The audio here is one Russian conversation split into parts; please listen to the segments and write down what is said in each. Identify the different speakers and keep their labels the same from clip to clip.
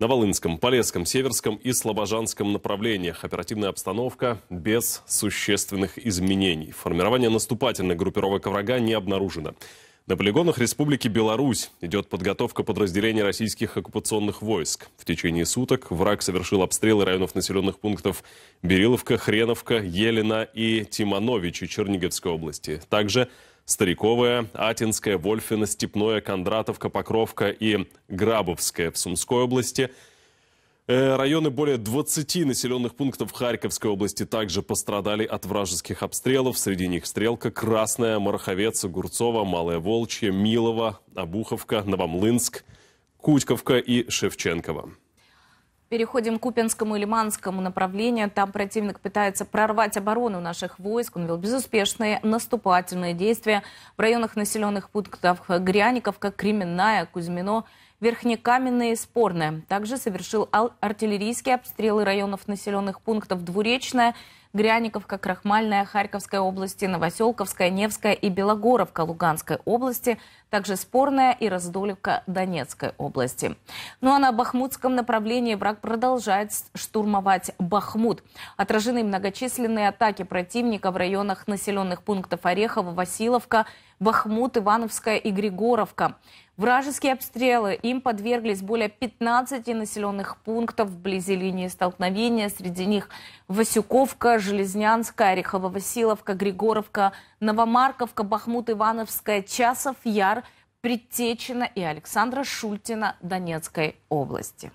Speaker 1: На Волынском, Полесском, Северском и Слобожанском направлениях оперативная обстановка без существенных изменений. Формирование наступательной группировок врага не обнаружено. На полигонах Республики Беларусь идет подготовка подразделений российских оккупационных войск. В течение суток враг совершил обстрелы районов населенных пунктов Бериловка, Хреновка, Елена и Тимановичи Черниговской области. Также Стариковая, Атинская, Вольфина, Степное, Кондратовка, Покровка и Грабовская в Сумской области э, – Районы более 20 населенных пунктов Харьковской области также пострадали от вражеских обстрелов. Среди них Стрелка, Красная, Мараховец, Огурцова, Малая Волчья, Милова, Обуховка, Новомлынск, Кутьковка и Шевченкова.
Speaker 2: Переходим к Купинскому и Лиманскому направлению. Там противник пытается прорвать оборону наших войск. Он вел безуспешные наступательные действия в районах населенных пунктов Гряников, как Кременная, Кузьмино Верхнекаменное и Спорное. Также совершил артиллерийские обстрелы районов населенных пунктов Двуречная, Гряниковка, Крахмальная, Харьковская области, Новоселковская, Невская и Белогоровка Луганской области, также Спорная и Раздолевка Донецкой области. Ну а на Бахмутском направлении враг продолжает штурмовать Бахмут. Отражены многочисленные атаки противника в районах населенных пунктов Орехово, Василовка, Бахмут, Ивановская и Григоровка. Вражеские обстрелы им подверглись более 15 населенных пунктов вблизи линии столкновения. Среди них Васюковка, Железнянская, Орехово-Василовка, Григоровка, Новомарковка, Бахмут, Ивановская, Часов, Яр, Предтечина и Александра Шультина Донецкой области.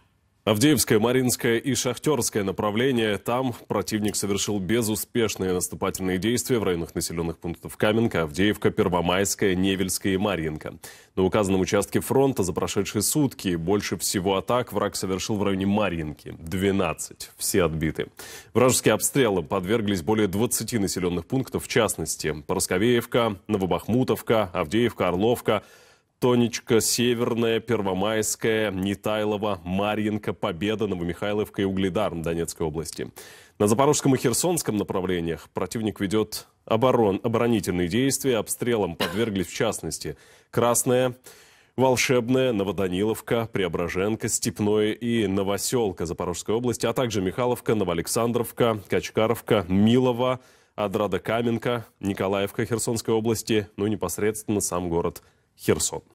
Speaker 1: Авдеевское, Маринское и Шахтерское направление. Там противник совершил безуспешные наступательные действия в районах населенных пунктов Каменка, Авдеевка, Первомайская, Невельская и Марьинка. На указанном участке фронта за прошедшие сутки больше всего атак враг совершил в районе Марьинки. 12. Все отбиты. Вражеские обстрелы подверглись более 20 населенных пунктов, в частности, Поросковеевка, Новобахмутовка, Авдеевка, Орловка – Тонечка, Северная, Первомайская, Нетайлова, Марьинка, Победа, Новомихайловка и Угледар Донецкой области. На Запорожском и Херсонском направлениях противник ведет оборон, оборонительные действия. Обстрелом подверглись, в частности, Красная, Волшебная, Новоданиловка, Преображенка, Степное и Новоселка Запорожской области, а также Михайловка, Новоалександровка, Качкаровка, Милова, Адрада Каменка, Николаевка Херсонской области, ну и непосредственно сам город Херсон.